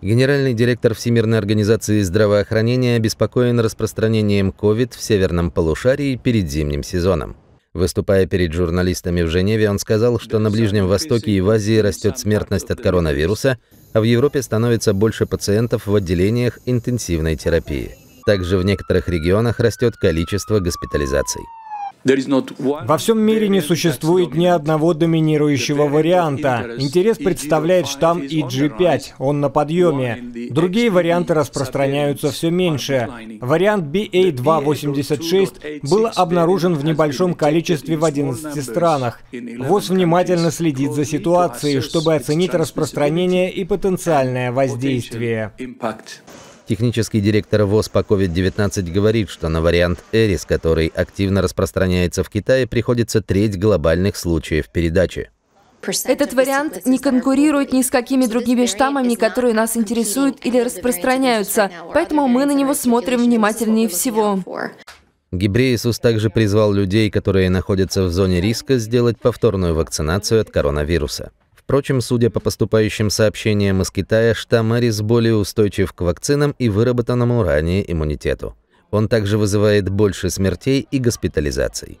Генеральный директор Всемирной организации здравоохранения обеспокоен распространением COVID в северном полушарии перед зимним сезоном. Выступая перед журналистами в Женеве, он сказал, что на Ближнем Востоке и в Азии растет смертность от коронавируса, а в Европе становится больше пациентов в отделениях интенсивной терапии. Также в некоторых регионах растет количество госпитализаций. Во всем мире не существует ни одного доминирующего варианта. Интерес представляет штамм EG5, он на подъеме. Другие варианты распространяются все меньше. Вариант BA286 был обнаружен в небольшом количестве в 11 странах. ВОЗ внимательно следит за ситуацией, чтобы оценить распространение и потенциальное воздействие. Технический директор ВОЗ по COVID-19 говорит, что на вариант Эрис, который активно распространяется в Китае, приходится треть глобальных случаев передачи. Этот вариант не конкурирует ни с какими другими штаммами, которые нас интересуют или распространяются, поэтому мы на него смотрим внимательнее всего. Гебреесус также призвал людей, которые находятся в зоне риска, сделать повторную вакцинацию от коронавируса. Впрочем, судя по поступающим сообщениям из Китая, штамм Эрис более устойчив к вакцинам и выработанному ранее иммунитету. Он также вызывает больше смертей и госпитализаций.